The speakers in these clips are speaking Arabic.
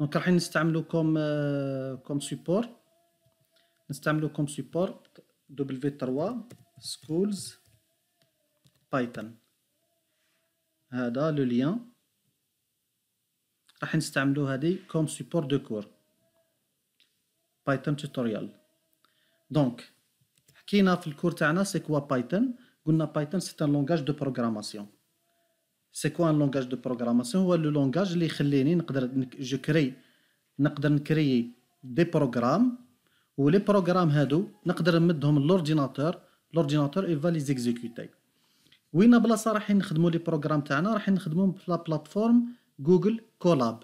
دونك راح نستعملو كوم آه، كوم سيبور نستعملو كوم سيبور في 3 سكولز بايثون هذا لو ليان راح نستعملو هذه كوم سيبور دو كور بايثون توتوريال دونك حكينا في الكور تاعنا سي كوا بايثون قلنا بايثون سي ان لونغاج دو بروغراماسيون سي كوا ان لونغاج دو بروغراماسيون هو لو لونغاج اللي يخليني نقدر جو كري نقدر نكري دي بروغرام ولي بروغرام هادو نقدر نمدهم لورديناتور لورديناتور اي فالي زيكزيكوتي وين بلاصه راح نخدمو لي بروغرام تاعنا راح نخدموهم في لا بلاتفورم جوجل كولاب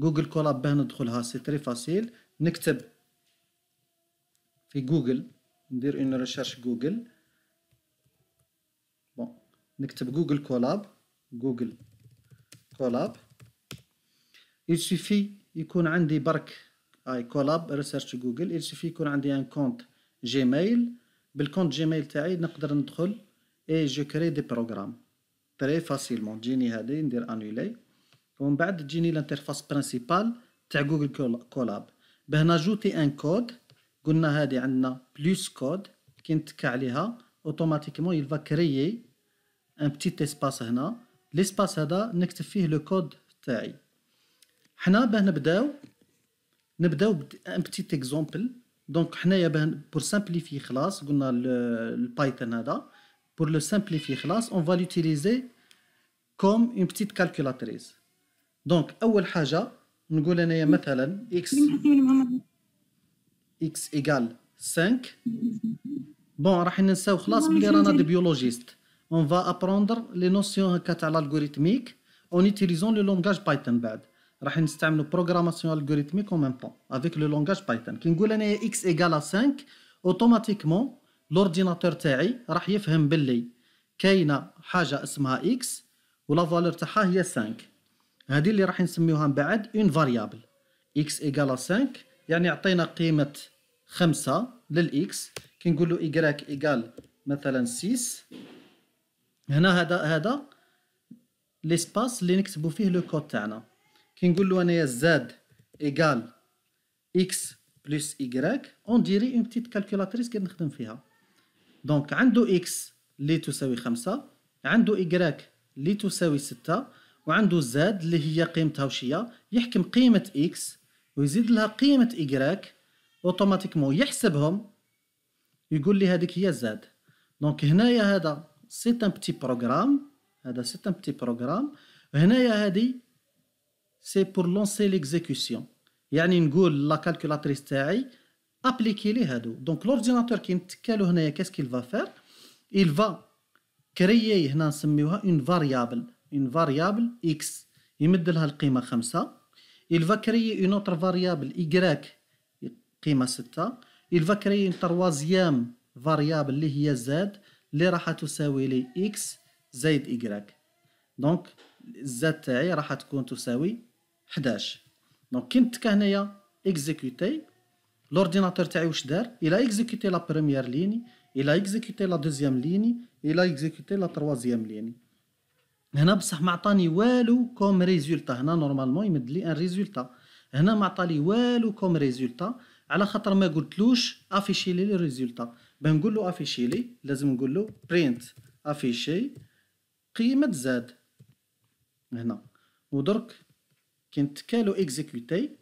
جوجل كولاب باه ندخلها سي تري فاسيل نكتب في جوجل ندير اون ريشيرش جوجل بون نكتب جوجل كولاب جوجل كولاب يكفي يكون عندي برك اي كولاب ريسيرش جوجل يكفي يكون عندي ان كونت جيميل بالكونت جيميل تاعي نقدر ندخل اي جو كري دي بروغرام تري فاسيلمون تجيني هذه ندير انولي ومن بعد تجيني الانترفاس برينسيبال تاع جوجل كولاب بهنا ناجوتي ان كود قلنا هذه عندنا بلوس كود كي نتكا عليها اوتوماتيكمون يلفا كريي ان بتيت اسباس هنا ليسباس هذا نكتب فيه لو كود تاعي حنا باه نبداو نبداو ان بتيت اكزومبل دونك حنايا باه بور سامبليفي خلاص قلنا البايثون هذا بور لو سامبليفي خلاص اون فا كوم اون بتيت كالكولاتريس دونك اول حاجه نقول انايا مثلا اكس اكس ايكال 5 بون راح ننساو خلاص بلي رانا دي بيولوجيست on va apprendre les notions هكا تاع l'algorithmique en utilisant le langage Python بعد راح نستعملوا programmation algorithmique en même temps avec le langage Python كي نقول انايا x égale à 5 automatiquement l'ordinateur تاعي راح يفهم باللي كاينه حاجه اسمها x ولا فالور تاعها هي 5 هذه اللي راح نسميوها من بعد اون فاريابل x ايكال 5 يعني عطينا قيمه 5 للاكس كي نقول له y ايكال مثلا 6 هنا هذا هذا ليسباس اللي نكتبو فيه لو كود تاعنا كي نقولو انايا زاد ايكال اكس بلس ايغريك اون ديري اون بتيت كالكولاتريس كي نخدم فيها دونك عندو اكس اللي تساوي خمسة عندو ايغريك اللي تساوي ستة وعنده زاد اللي هي قيمتها وش هي يحكم قيمة اكس ويزيد لها قيمة ايغريك اوتوماتيكمون يحسبهم يقول لي هذيك هي زاد دونك هنايا هذا سيت ان بتي بروغرام هذا سيت ان بتي بروغرام هنايا هادي سي بور لونسي ليكزيكوسيون يعني نقول لا كالكولاتريس تاعي ابليكي لي هادو دونك لورديناتور كي نتكالو هنايا كاس فا فافير il va كريي هنا نسميوها اون فاريابل اون فاريابل اكس يمد لها القيمه خمسة il va كريي اون اوتر فاريابل ايغراك قيمه ستة il va كريي اون تروازيام فاريابل اللي هي زاد اللي راح تساوي لي إكس زائد y دونك الزاد تاعي راح تكون تساوي 11 دونك كي نتكا هنايا اكزيكوتي لورديناتور تاعي واش دار الى اكزيكوتي لا بروميير ليني الى اكزيكوتي لا دوزيام ليني الى اكزيكوتي لا تروازيام ليني هنا بصح ما عطاني والو كوم ريزولتا هنا نورمالمون يمد لي ان ريزولتا هنا ما عطالي والو كوم ريزولتا على خاطر ما قلتلوش افيشي لي ريزولتا بنقول له افيشي لي لازم نقول له برينت افيشي قيمه زاد هنا ودرك نتكالو اكزيكوتي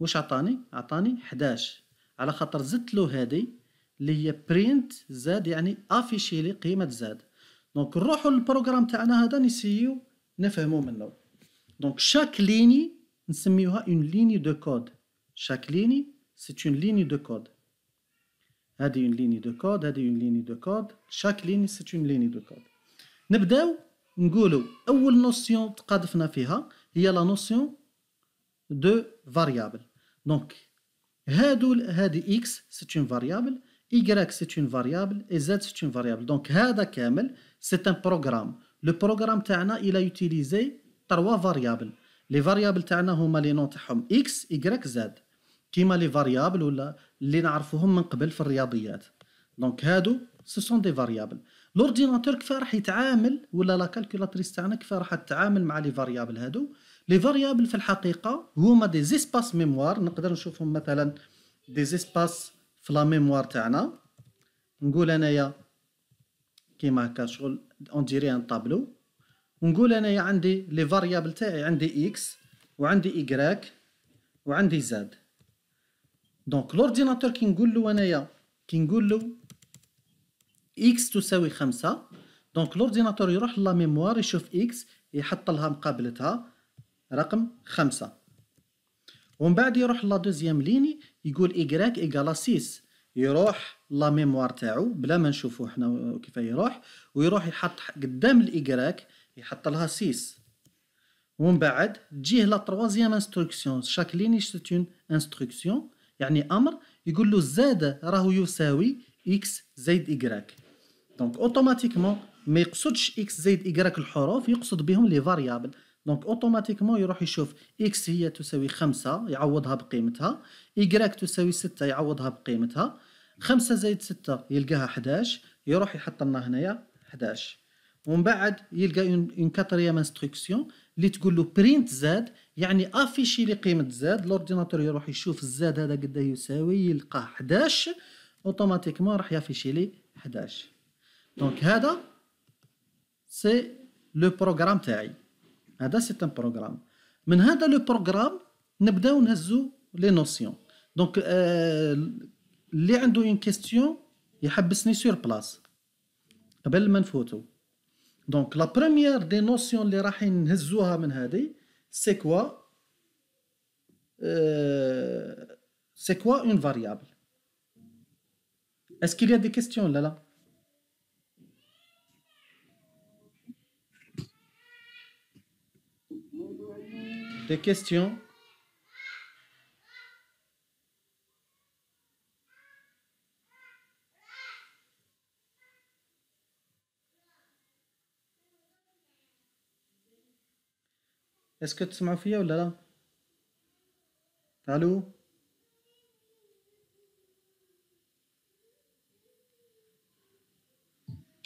واش عطاني عطاني 11 على خاطر زدت له هذه اللي هي برينت زاد يعني افيشي لي قيمه زاد دونك نروحوا للبروغرام تاعنا هذا نسيو نفهمو منه دونك شاك ليني نسميوها اون ليني دو كود شاك ليني سي اون ليني دو كود هذه اون ليني دو كود هذه اون ليني دو كود شاك ليني سيت اون ليني دو كود نبداو نقولوا اول نوسيون تقادفنا فيها هي لا نوسيون دو فاريابل دونك هادو هادي اكس سيت اون فاريابل y c'est une variable et z c'est une variable. Donc هذا كامل c'est un programme. Le programme تاعنا il a utilisé trois variables. Les variables تاعنا هما les noms تاعهم x, y, z. كيما لي فاريابل ولا اللي نعرفوهم من قبل في الرياضيات دونك هادو سو سون دي فاريابل لورديناتور كيف راح يتعامل ولا لا كالكولاتريس تاعنا كيف راح تتعامل مع لي فاريابل هادو لي فاريابل في الحقيقه هما دي زيسباس ميموار نقدر نشوفهم مثلا دي زيسباس في لا ميموار تاعنا نقول انايا كيما هكا شغل اون ديري ان طابلو ونقول انايا عندي لي فاريابل تاعي عندي اكس وعندي ايغراك وعندي زاد دونك لورديناتور كي نقول له انايا كي نقول له اكس تساوي خمسة دونك لورديناتور يروح لا ميموار يشوف اكس يحط لها مقابلتها رقم خمسة ومن بعد يروح لا دوزيام ليني يقول ايغريك إيكالا سيس يروح لا ميموار تاعو بلا ما نشوفو حنا كيف يروح ويروح يحط قدام الايغريك يحط لها سيس ومن بعد تجيه لا تروازيام انستركسيون شاك ليني ستون اون انستركسيون يعني امر يقول له زاد راهو يساوي اكس زائد ايكغاك دونك اوتوماتيكمون ما يقصدش اكس زائد ايكغاك الحروف يقصد بهم لي فاريابل دونك اوتوماتيكمون يروح يشوف اكس هي تساوي خمسة يعوضها بقيمتها ايكغاك تساوي ستة يعوضها بقيمتها خمسة زائد ستة يلقاها 11 يروح يحط لنا هنايا 11 ومن بعد يلقى اون كاتريام انستركسيون اللي تقول له برينت زاد يعني افيشي لي قيمه زاد لورديناتور يروح يشوف الزاد هذا قد إيه يساوي يلقى 11 اوتوماتيكمون راح يافيشي لي 11 دونك هذا سي لو بروغرام تاعي هذا سي ان بروغرام من هذا لو بروغرام نبداو نهزو لي نوسيون دونك اللي عنده اون كيستيون يحبسني سور بلاص قبل ما نفوتو Donc, la première des notions les rahin c'est quoi euh, C'est quoi une variable Est-ce qu'il y a des questions là là Des questions اسكو تسمعوا فيا ولا لا الو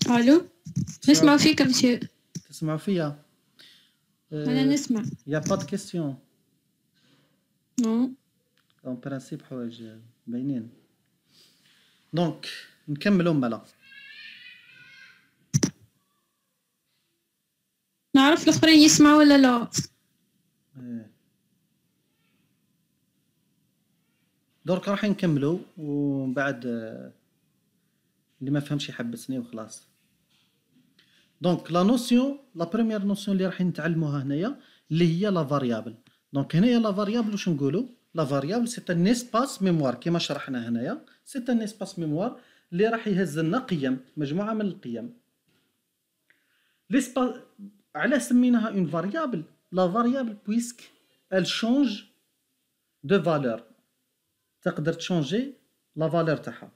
الو نسمع فيك مسيو تسمعوا فيا انا نسمع يا با دو كيسيون نو اون برانسيب حوايج باينين دونك نكملوا مالا نعرف الاخرين يسمعوا ولا لا دورك راح نكملو ومن بعد آه، اللي ما فهمش يحبسني وخلاص دونك لا نوسيون لا بروميير نوسيون اللي راح نتعلموها هنايا اللي هي لا فاريابل دونك هنايا لا فاريابل واش نقولو لا فاريابل سي ان اسباس ميموار كيما شرحنا هنايا سي ان اسباس ميموار اللي راح يهز لنا قيم مجموعه من القيم ليسباس على سميناها اون فاريابل لا فاريابل بويسك ال شونج دو فالور تقدر تشونجي لا فالور تاعها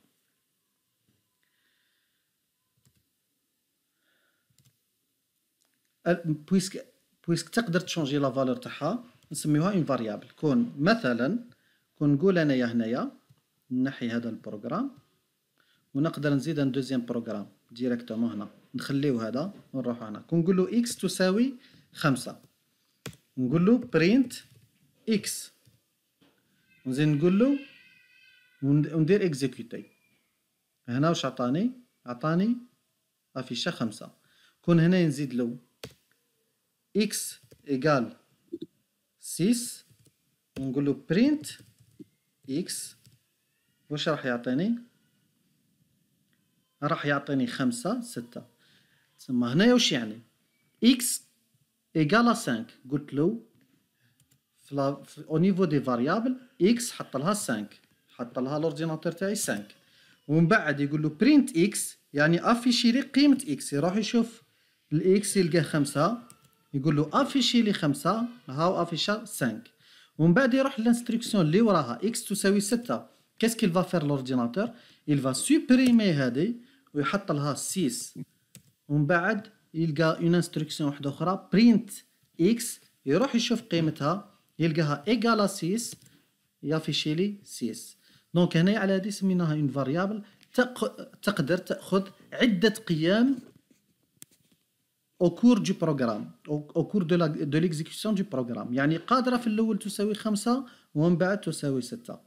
أه، بويسك بويسك تقدر تشونجي لا فالور تاعها نسميوها اون فاريابل كون مثلا كون نقول انايا هنايا نحي هذا البروغرام ونقدر نزيد ان دوزيام بروغرام ديريكتومون هنا نخليو هذا ونروح هنا كون نقول له اكس تساوي خمسة نقول له برينت اكس ونزيد نقول له وندير اكزيكوتي هنا واش عطاني عطاني افيشا خمسة كون هنا نزيد لو اكس ايكال سيس ونقول له برينت اكس واش راح يعطيني راح يعطيني خمسة ستة تسمى هنايا واش يعني اكس ايكال 5 قلت له فلا... او نيفو دي فاريابل اكس حط لها 5 حط لها لورديناتور تاعي 5 ومن بعد يقول له برينت اكس يعني افيشي لي قيمه اكس يروح يشوف الاكس يلقى 5 يقول له افيشي لي 5 هاو افيشا 5 ومن بعد يروح للانستركسيون اللي وراها اكس تساوي 6 كاس كيل فا فير لورديناتور il va supprimer هذه ويحط لها 6 ومن بعد يلقى اون انستركسيون وحده اخرى برينت اكس يروح يشوف قيمتها يلقاها ايغالا 6 يافيشي لي 6 دونك هنا على هذه سميناها اون فاريابل تقدر تاخذ عده قيام au cours du programme au cours de la de l'exécution du programme يعني قادره في الاول تساوي 5 ومن بعد تساوي 6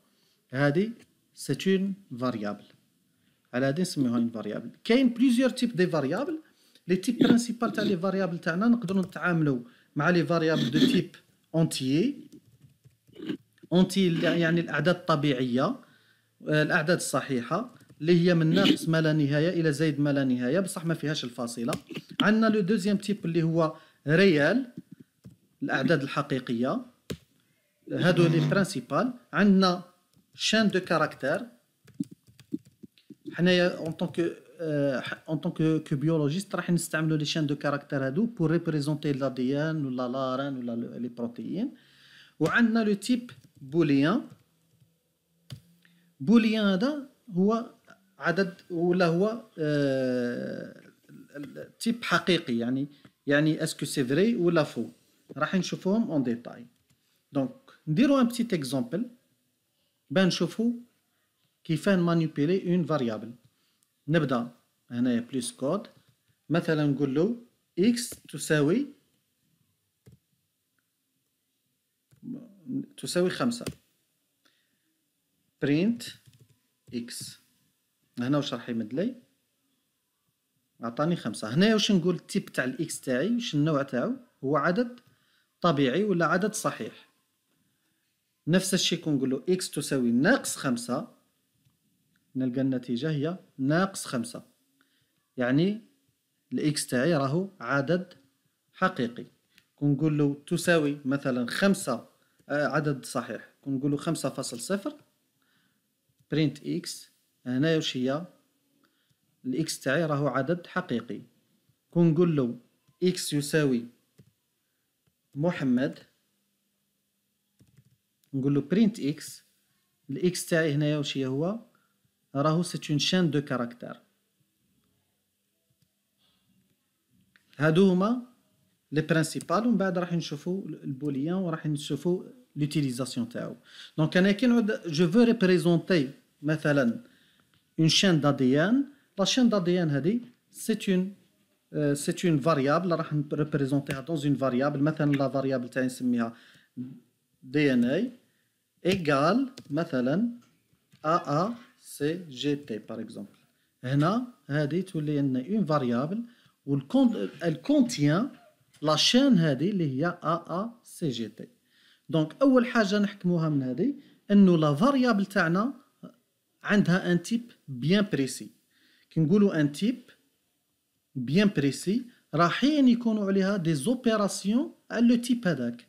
هذه ستون اون فاريابل على هذه نسميوها اون فاريابل كاين بليزيور تيب دي فاريابل لي تيب برينسيبال تاع لي فاريابل تاعنا نقدروا نتعاملوا مع لي فاريابل دو تيب اونتيي اونتي يعني الاعداد الطبيعيه الاعداد الصحيحه اللي هي من ناقص ما لا نهايه الى زائد ما لا نهايه بصح ما فيهاش الفاصله عندنا لو دوزيام تيب اللي هو ريال الاعداد الحقيقيه هادو لي برينسيبال عندنا شان دو كاركتير حنايا اون طونك اون طونك كو بيولوجيست راح نستعملوا لي شان دو كاركتير هادو بور ريبريزونتي لا دي ان ولا لاران ولا لي بروتيين وعندنا لو تيب بوليان بوليان هذا هو عدد ولا هو آه، تيب حقيقي يعني يعني اسكو سي فري ولا فو راح نشوفوهم اون ديتاي دونك نديرو ان بتيت اكزومبل باه نشوفو كيفاه مانيبيلي اون فاريابل نبدا هنايا بليس كود مثلا نقول له اكس تساوي تساوي خمسة برينت اكس هنا واش راح يمد لي عطاني خمسة هنا واش نقول التيب تاع الاكس تاعي واش النوع تاعو هو عدد طبيعي ولا عدد صحيح نفس الشيء كون نقولو اكس تساوي ناقص خمسة نلقى النتيجة هي ناقص خمسة يعني الاكس تاعي راهو عدد حقيقي كون نقولو تساوي مثلا خمسة آه، عدد صحيح كون نقولو خمسة فاصل صفر برينت اكس هنايا واش هي الاكس تاعي راهو عدد حقيقي كون نقول له اكس يساوي محمد نقول له برينت اكس الاكس تاعي هنايا واش هي هو راهو سيت اون شين دو كاركتر هادو هما لي برينسيبال ومن بعد راح نشوفو البوليان وراح نشوفو l'utilisation Donc, je veux représenter, une chaîne d'ADN. La chaîne d'ADN, c'est une, euh, c'est une variable, la va dans une variable, la variable DNA égale, AACGT, par exemple. هنا هذه تولي une variable فاريابل والكونت contient la chaîne, هذه اللي هي AACGT. دونك اول حاجه نحكموها من هذه انه لا فاريابل تاعنا عندها ان تيب بيان بريسي كي نقولوا ان تيب بيان بريسي راحين يكونوا عليها دي زوبيراسيون على لو تيب هذاك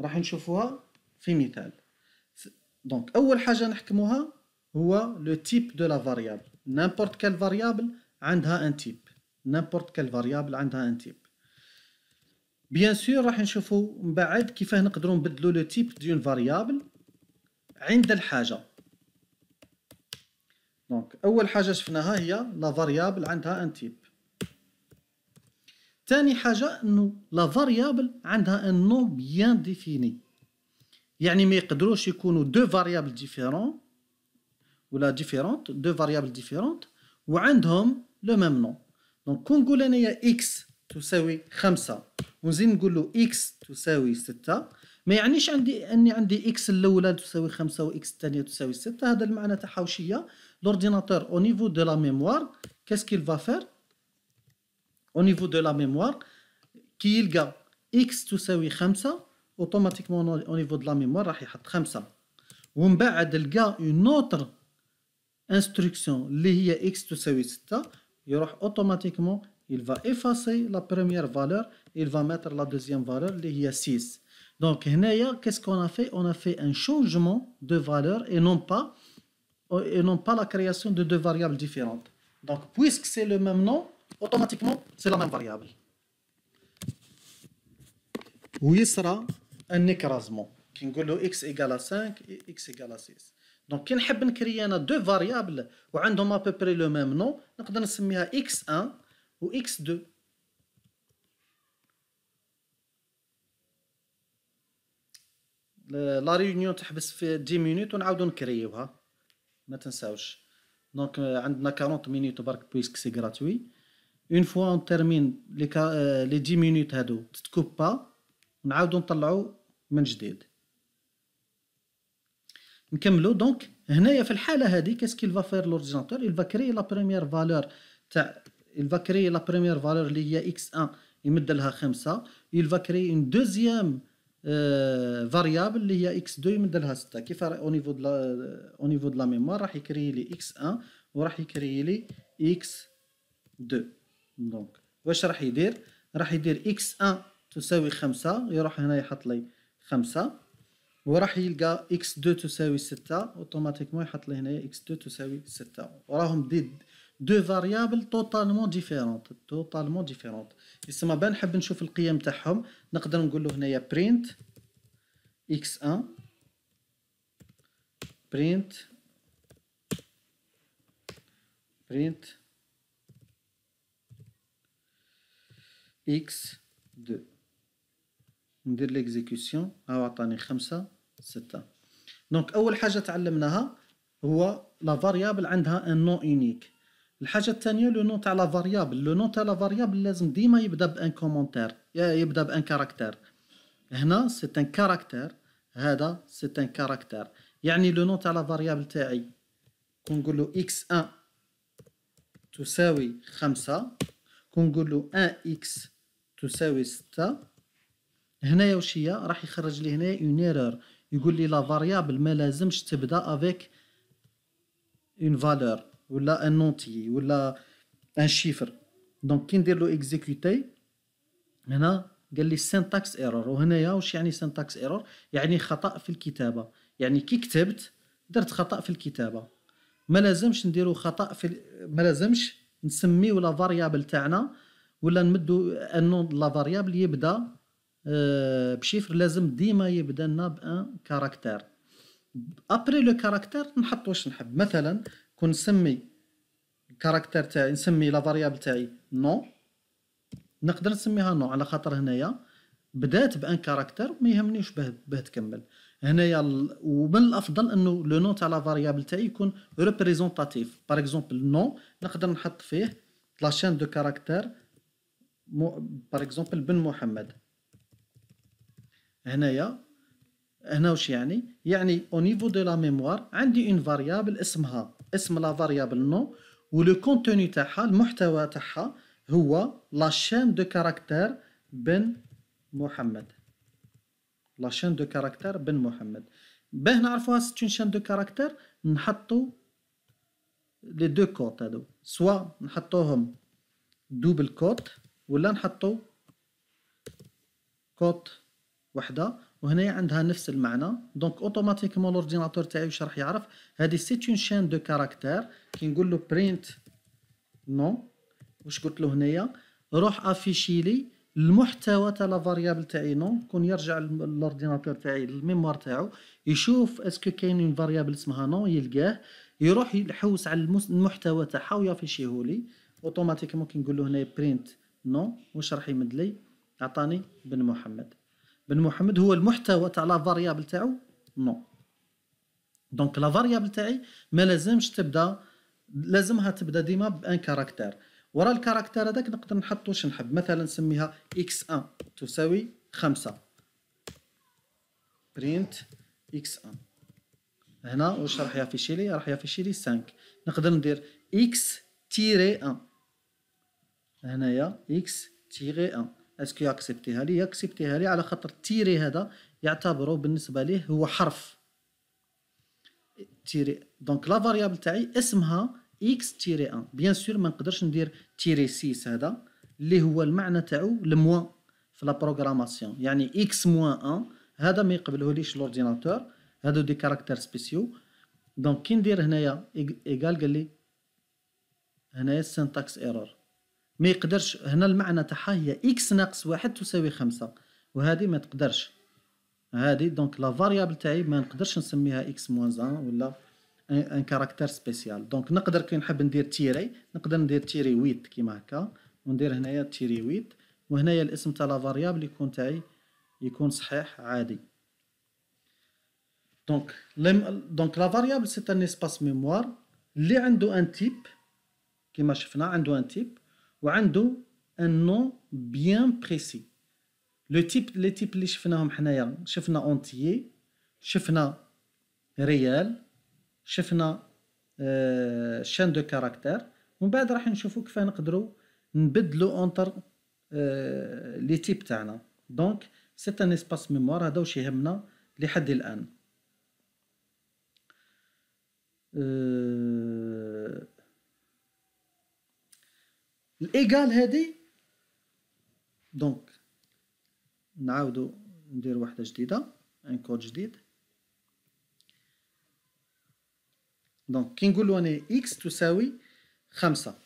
راح نشوفوها في مثال دونك اول حاجه نحكموها هو لو تيب دو لا فاريابل نيمبورت كال فاريابل عندها ان تيب نيمبورت كال فاريابل عندها ان تيب بيان سور راح نشوفوا من بعد كيفاه نقدروا نبدلوا لو تيب ديون فاريابل عند الحاجه دونك اول حاجه شفناها هي لا فاريابل عندها ان تيب ثاني حاجه انه لا فاريابل عندها ان نوم بيان ديفيني يعني ما يقدروش يكونوا دو فاريابل ديفيرون ولا ديفيرونت دو فاريابل ديفيرونت وعندهم لو ميم نوم دونك كون نقول انايا اكس تساوي خمسة ونزيد نقول له اكس تساوي 6 ما يعنيش عندي اني عندي اكس الاولى تساوي 5 واكس الثانيه تساوي 6 هذا المعنى تاع حوشيه لورديناتور او نيفو دو لا ميموار كاس كيل فا فير او نيفو دو لا ميموار كي يلقى اكس تساوي 5 اوتوماتيكمون او نيفو دو لا ميموار راح يحط 5 ومن بعد لقى اون اوتر انستركسيون اللي هي اكس تساوي 6 يروح اوتوماتيكمون il va effacer la première valeur, il va mettre la deuxième valeur, il y 6. Donc, qu'est-ce qu'on a fait On a fait un changement de valeur et non pas, et non pas la création de deux variables différentes. Donc, puisque c'est le même nom, automatiquement, c'est la même variable. Oui, sera un écrasement. x égale à 5 et x égale à 6. Donc, quand on veut créer deux variables on a à peu près le même nom, on peut mis à x1 و x2 لا ريونيون تحبس في 10 مينوت ونعاودو نكريوها ما تنساوش دونك euh, عندنا 40 مينوت برك بويسك سي غراتوي اون فوا اون تيرمين لي كا... لي 10 مينوت هادو تتكوبا ونعاودو نطلعو من جديد نكملو دونك هنايا في الحاله هادي كاسكيل فا فير لورديناتور il فا كريي لا بروميير فالور تاع il va créer la première valeur اللي هي x1 يمد لها 5 il va créer une deuxième euh, variable اللي هي x2 يمد لها 6 كيف au niveau de la euh, au niveau de la mémoire راح يكري لي x1 وراح يكري لي x2 دونك واش راح يدير راح يدير x1 تساوي 5 يروح هنا يحط لي 5 وراح يلقى x2 تساوي 6 اوتوماتيكمون يحط لي هنايا x2 تساوي 6 وراهم ديد دو فاريابل توتالمون ديفيرونت توتالمون ديفيرونت يسمى بان نحب نشوف القيم تاعهم نقدر نقول له هنايا برينت اكس 1 برينت برينت اكس 2 ندير ليكزيكسيون هاو عطاني خمسة ستة دونك اول حاجه تعلمناها هو لا فاريابل عندها ان نو يونيك الحاجه الثانيه لو نون تاع لا فاريابل لو نون تاع لا فاريابل لازم ديما يبدا بان كومونتير يبدا بان كاركتير هنا سي يعني ان كاركتير هذا سي ان كاركتير يعني لو نون تاع لا فاريابل تاعي كون اكس 1 تساوي خمسة كون نقول ان اكس تساوي ستة هنايا واش هي راح يخرج لي هنايا اون ايرور يقول لي لا فاريابل ما لازمش تبدا افيك اون فالور ولا ان نونتي ولا ان شيفر دونك كي ندير له اكزيكوتي هنا قال لي سينتاكس ايرور وهنايا واش يعني سينتاكس ايرور يعني خطا في الكتابه يعني كي كتبت درت خطا في الكتابه ما لازمش نديرو خطا في ما لازمش نسميو لا فاريابل تاعنا ولا نمدو ان لا فاريابل يبدا آه، بشيفر لازم ديما يبدا لنا بان كاركتر ابري لو كاركتر نحط واش نحب مثلا كون نسمي الكاركتر تاعي نسمي لا فاريابل تاعي نو نقدر نسميها نو على خاطر هنايا بدات بان كاركتر ما يهمنيش باه به تكمل هنايا ومن الافضل انه لو نو تاع لا فاريابل تاعي يكون ريبريزونتاتيف باغ اكزومبل نو نقدر نحط فيه لا شين دو كاركتر باغ اكزومبل بن محمد هنايا هنا واش يعني يعني او نيفو دو لا ميموار عندي اون فاريابل اسمها اسم لا فاريابل نو ولو كونتوني تاعها المحتوى تاعها هو لا شين دو كاركتر بن محمد لا شين دو كاركتر بن محمد باه نعرفوها ستون شين دو كاركتر نحطو لي دو كوت هادو سوا نحطوهم دوبل كوت ولا نحطو كوت وحده وهنا عندها نفس المعنى دونك اوتوماتيكمون لورديناتور تاعي واش راح يعرف هذه سيت اون شين دو كاركتير كي نقول له برينت نو واش قلت له هنايا روح افيشي لي المحتوى تاع لا فاريابل تاعي نو كون يرجع لورديناتور تاعي للميموار تاعو يشوف اسكو كاين اون فاريابل اسمها نو يلقاه يروح يحوس على المحتوى تاعها ويافيشيه لي اوتوماتيكمون كي نقول له هنا برينت نو واش راح يمد لي عطاني بن محمد بن محمد هو المحتوى تاع لا فاريابل تاعو نو دونك لا فاريابل تاعي ما لازمش تبدا لازمها تبدا ديما بان كاركتر ورا الكاركتر هذاك نقدر نحطو واش نحب مثلا نسميها اكس 1 تساوي 5 برينت اكس 1 هنا واش راح يافيشي لي راح يافيشي لي 5 نقدر ندير اكس تيري 1 هنايا اكس تيري 1 اسكو اكسبتيها لي اكسبتيها لي على خاطر تيري هذا يعتبره بالنسبه ليه هو حرف تيري دونك لا فاريابل تاعي اسمها اكس تيري 1 بيان سور ما نقدرش ندير تيري 6 هذا اللي هو المعنى تاعو الموان في لا بروغراماسيون يعني اكس موان 1 هذا ما ليش لورديناتور هادو دي كاركتير سبيسيو دونك كي ندير هنايا ايكال قال لي هنايا سينتاكس ايرور ما يقدرش هنا المعنى تاعها هي اكس ناقص واحد تساوي خمسة وهذه ما تقدرش هذه دونك لا فاريابل تاعي ما نقدرش نسميها اكس موانز ان ولا ان كاركتر سبيسيال دونك نقدر كي نحب ندير تيري نقدر ندير تيري ويت كيما هكا وندير هنايا تيري ويت وهنايا الاسم تاع لا فاريابل يكون تاعي يكون صحيح عادي دونك دونك لا فاريابل سي ان اسباس ميموار اللي عنده ان تيب كيما شفنا عنده ان تيب وعنده ان نو بيان بريسي لو تيب لي تيب اللي شفناهم حنايا شفنا اونتيي شفنا ريال شفنا شان دو كاركتير ومن بعد راح نشوفو كيفاه نقدرو نبدلو اونتر آه، لي تيب تاعنا دونك سي ان اسباس ميموار هذا واش يهمنا لحد الان آه الايغال هذه دونك نعاودو ندير وحده جديده ان كود جديد دونك كي نقولو انا اكس تساوي خمسة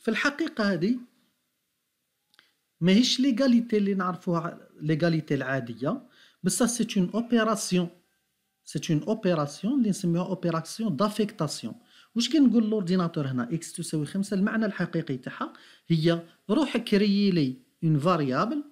في الحقيقه هذه ماهيش ليغاليتي اللي نعرفوها ليغاليتي العاديه بصح سي اون اوبيراسيون سي اون اوبيراسيون اللي نسميوها اوبيراسيون دافيكتاسيون واش كنقول لورديناتور هنا اكس تساوي خمسة المعنى الحقيقي تاعها هي روح كريي لي اون فاريابل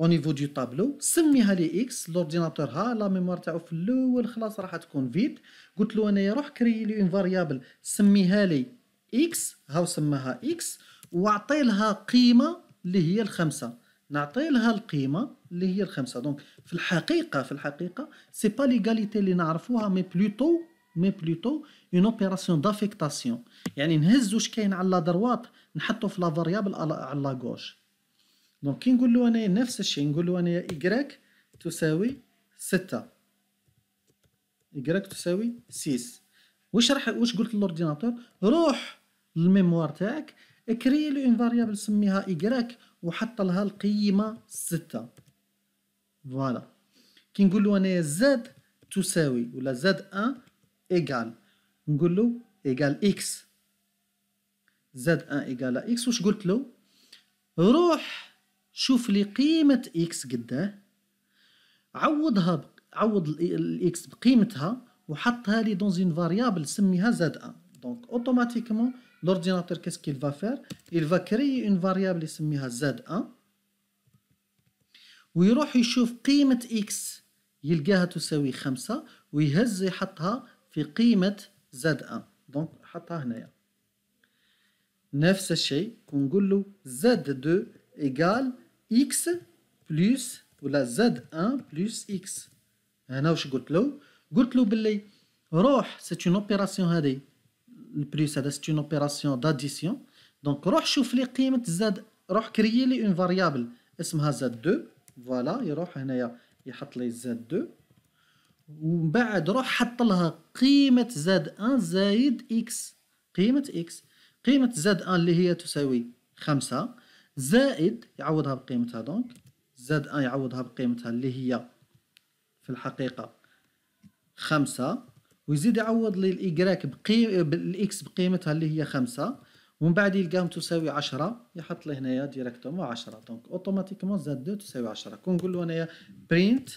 او نيفو دو طابلو سميها لي اكس لورديناتور ها لا ميموار تاعو في الاول خلاص راح تكون فيد قلت له انايا روح كريي لي اون فاريابل سميها لي اكس هاو سماها اكس واعطي لها قيمه اللي هي الخمسه نعطي لها القيمه اللي هي الخمسه دونك في الحقيقه في الحقيقه سي با ليغاليتي اللي نعرفوها مي بلوتو مي بلوتو اون اوبيراسيون دافيكتاسيون يعني نهز واش كاين على لا دروات نحطو في لا فاريابل على لا غوش دونك كي نقول له انايا نفس الشيء نقول له انايا ايكغيك تساوي 6 ايكغيك تساوي 6 واش راح واش قلت للورديناتور روح للميموار تاعك اكري لي اون فاريابل سميها ايكغيك وحط لها القيمه 6 فوالا كي نقول له انايا زاد تساوي ولا زاد 1 ايكال نقول له ايجال اكس زاد ان ايجال اكس واش قلت له روح شوف لي قيمة اكس قداه عوضها ب... عوض الاكس بقيمتها وحطها لي دون زين فاريابل سميها زاد ان دونك اوتوماتيكمون لورديناتور كيس كيل qu'il va faire il va créer une يسميها زاد ان ويروح يشوف قيمة اكس يلقاها تساوي خمسة ويهز يحطها في قيمة Z1, donc je le mets ici 9 c'est ce que je Z2 égale X plus, ou Z1 plus X ici hein, je lui ai dit, je lui ai dit c'est une opération ici le plus ici c'est une opération d'addition donc va voir la Z, va créer une variable qui s'appelle Z2, voilà, il va ici il met Z2 ومن بعد روح حط لها قيمه زد ان زائد اكس قيمه اكس قيمه زد ان اللي هي تساوي خمسة زائد يعوضها بقيمتها دونك زد ان يعوضها بقيمتها اللي هي في الحقيقه خمسة ويزيد يعوض لي الايكراك بقيم الاكس بقيمتها اللي هي خمسة ومن بعد يلقاهم تساوي عشرة يحط لي هنايا ديريكتومون عشرة دونك اوتوماتيكمون زاد دو تساوي عشرة كون نقولو انايا برينت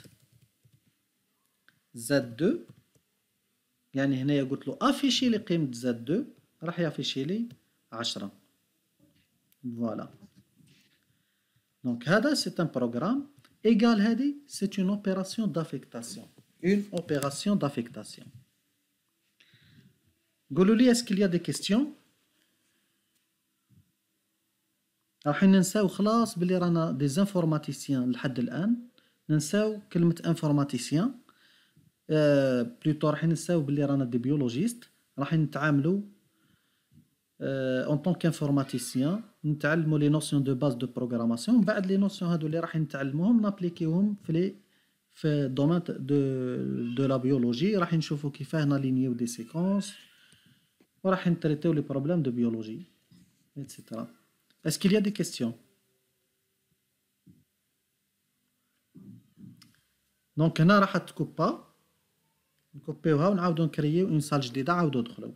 زاد 2 يعني هنايا قلت له افيشي لي قيمه زاد Z2 راح يافيشي لي 10 فوالا دونك هذا سي ان بروغرام ايغال هادي سي اون اوبيراسيون دافيكتاسيون اون اوبيراسيون دافيكتاسيون قولوا لي اسكيل يا دي كيستيون رايحين ننساو خلاص بلي رانا دي زانفورماتيسيان لحد الان ننساو كلمه انفورماتيسيان Plutôt, nous sommes des biologistes. Nous sommes en tant qu'informaticiens. Nous avons les notions de base de programmation. Nous avons appliqué les domaines de la biologie. Nous avons fait une ligne ou des séquences. Nous avons traité les problèmes de biologie. Est-ce qu'il y a des questions Donc, nous allons vous dire. نكوبيوها ونعاودو نكريو اون سال جديده عاودو دخلو